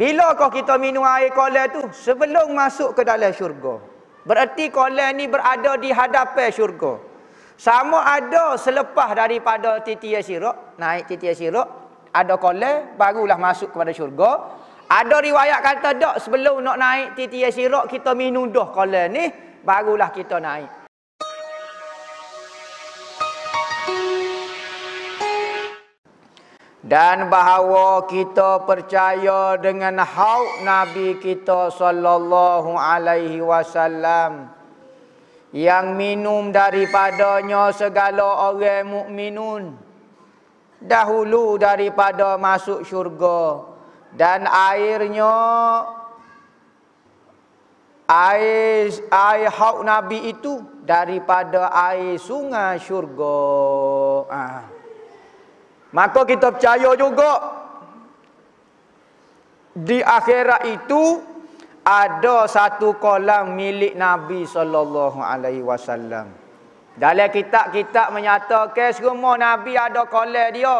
Bila kau kita minum air kolam tu? Sebelum masuk ke dalam syurga. bererti kolam ni berada di hadapan syurga. Sama ada selepas daripada titia sirak, naik titia sirak, ada kolam barulah masuk kepada syurga. Ada riwayat kata tak sebelum nak naik titia sirak kita minum dah kolam ni, barulah kita naik. dan bahawa kita percaya dengan haud nabi kita sallallahu alaihi wasallam yang minum daripadanya segala orang mukminun dahulu daripada masuk syurga dan airnya air air haud nabi itu daripada air sungai syurga ah ha. Maka kita percaya juga di akhirat itu ada satu kolam milik Nabi sallallahu alaihi wasallam. Dalam kitab-kitab menyatakan semua Nabi ada kolam dia.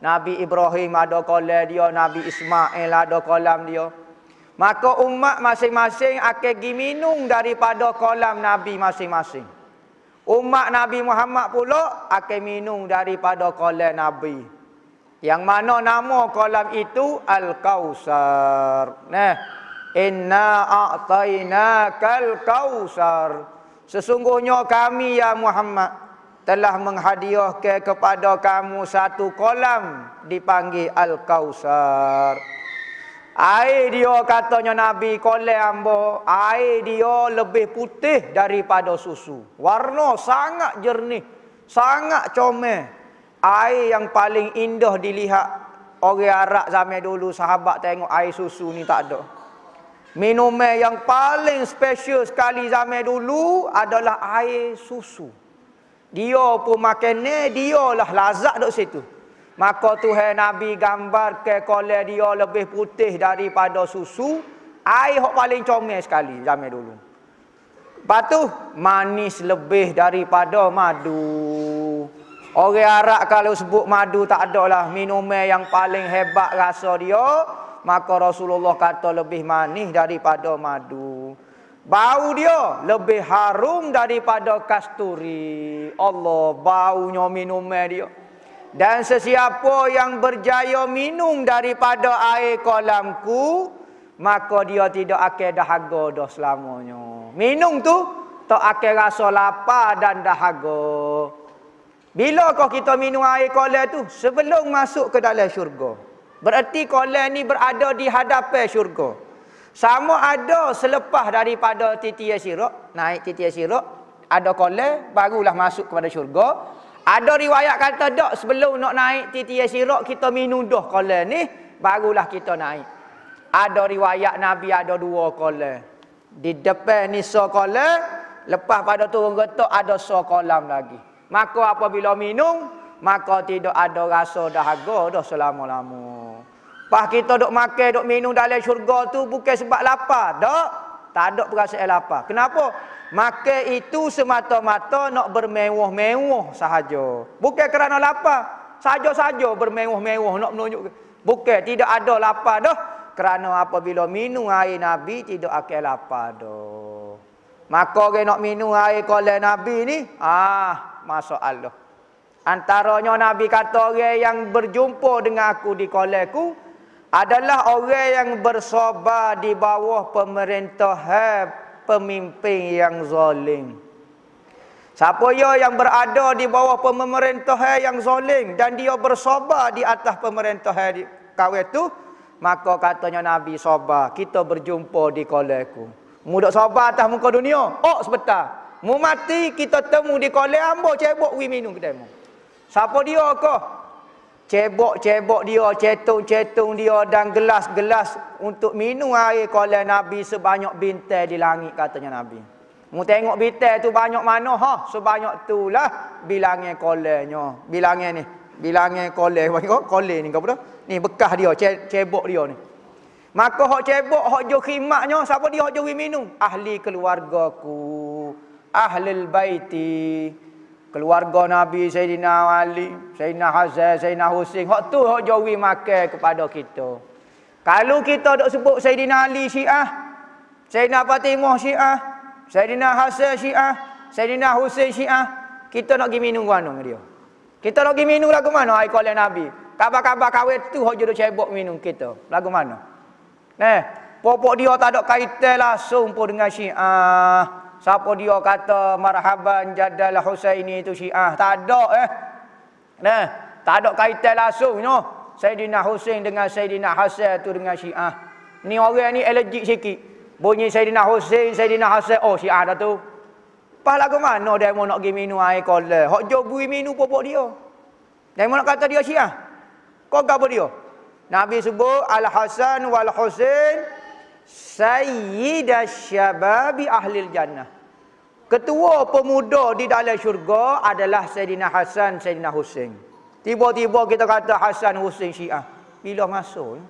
Nabi Ibrahim ada kolam dia, Nabi Ismail ada kolam dia. Maka umat masing-masing akan diminum daripada kolam Nabi masing-masing. Umat Nabi Muhammad pula akan minum daripada kolam Nabi. Yang mana nama kolam itu Al-Kausar. Nah, inna a'tainakal Kausar. Sesungguhnya kami ya Muhammad telah menghadiahkan kepada kamu satu kolam dipanggil Al-Kausar. Air dia katanya Nabi kolam ambo, air dia lebih putih daripada susu. Warna sangat jernih, sangat comel. Air yang paling indah dilihat orang Arab zaman dulu sahabat tengok air susu ni tak ada. Minuman yang paling special sekali zaman dulu adalah air susu. Dia pun makan ni, lah lazat dekat situ. Maka Tuhan Nabi gambar ke kole dia lebih putih daripada susu. Air yang paling comel sekali zaman dulu. Lepas tu, manis lebih daripada madu. Orang Arab kalau sebut madu tak ada lah. Minuman yang paling hebat rasa dia. Maka Rasulullah kata lebih manis daripada madu. Bau dia lebih harum daripada kasturi. Allah, baunya minuman dia. Dan sesiapa yang berjaya minum daripada air kolamku, maka dia tidak akan dahaga dah selamanya. Minum tu tak akan rasa lapar dan dahaga. Bila kau kita minum air kolam tu? Sebelum masuk ke dalam syurga. Berarti kolam ni berada di hadapan syurga. Sama ada selepas daripada titik sirok, naik titik sirok, ada kolam, barulah masuk kepada syurga. Ada riwayat kata dok sebelum nak naik titi sirat kita minum dah kola ni barulah kita naik. Ada riwayat Nabi ada dua kola. Di depan ni so kola, lepas pada turun getok ada so kolam lagi. Maka apabila minum, maka tidak ada rasa dahaga dah selama-lama. Pas kita dok makan, dok minum dalam syurga tu bukan sebab lapar, dok. Tak ada perasaan lapar. Kenapa? Maka itu semata-mata nak bermewah-mewah sahaja. Bukan kerana lapar. Saja-saja bermewah-mewah nak menunjuk. Bukan. Tidak ada lapar dah. Kerana apabila minum air Nabi tidak akan lapar dah. Maka orang nak minum air kolam Nabi ni. Ah, masalah. Antaranya Nabi kata orang yang berjumpa dengan aku di kolamku. Adalah orang yang bersobat di bawah pemerintah pemimpin yang zalim. Siapa ya yang berada di bawah pemerintahan yang zalim dan dia bersobar di atas pemerintahan kau itu, maka katanya Nabi sobar, kita berjumpa di kolehku. Mudah sobar atas muka dunia. Oh sebentar. Mu mati kita temu di kolam ambo cebok wi minum kedai mu. Siapa dia kau? cebok-cebok dia, cetung-cetung dia dan gelas-gelas untuk minum air kalau Nabi sebanyak bintang di langit katanya Nabi. Mu tengok bintang tu banyak mana ha? Sebanyak itulah bilangan kolenya. Bilangan ni, bilangan kole, apa kole ni kau Ni bekas dia, ce cebok dia ni. Maka hok cebok, hok jo khimaknya, siapa dia hok jo minum? Ahli keluargaku, ahlul baiti keluarga Nabi Sayyidina Ali, Sayyidina Hasan, Sayyidina Husin, hak tu hak jawi makan kepada kita. Kalau kita dok sebut Sayyidina Ali Syiah, Sayyidina Fatimah Syiah, Sayyidina Hasan Syiah, Sayyidina Husin Syiah, kita nak pergi minum ke mana dia? Kita nak pergi minum lagu mana air kolam Nabi? Kabar-kabar kawin tu hak jodoh cebok minum kita. Lagu mana? Nah, eh, popok dia tak ada kaitan langsung pun dengan Syiah. Siapa dia kata marhaban jadalah Husaini itu Syiah? Tak ada eh. Nah, tak ada kaitan langsung you know? Sayyidina Husain dengan Sayyidina Hasan itu dengan Syiah. Ni orang ni allergic sikit. Bunyi Sayyidina Husain, Sayyidina Hasan, oh Syiah dah tu. Pahala ke mana dia mau nak pergi minum air kola? Hak jauh beri minum popok dia. Dia mau nak kata dia Syiah. Kau gapa dia? Nabi sebut Al-Hasan wal Husain Sayyidah syababi ahlil jannah Ketua pemuda di dalam syurga adalah Sayyidina Hasan, Sayyidina Hussein Tiba-tiba kita kata Hasan, Hussein, Syiah Bila masuk ya?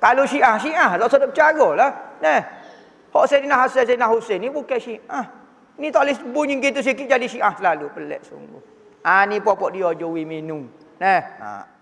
Kalau Syiah, Syiah Tak usah bercara lah Nah, eh. Hak Sayyidina Hasan, Sayyidina Hussein ni bukan Syiah Ni tak boleh bunyi gitu sikit jadi Syiah selalu Pelik sungguh Ah eh. ha, ni popok dia jauh minum. Nah. Ha.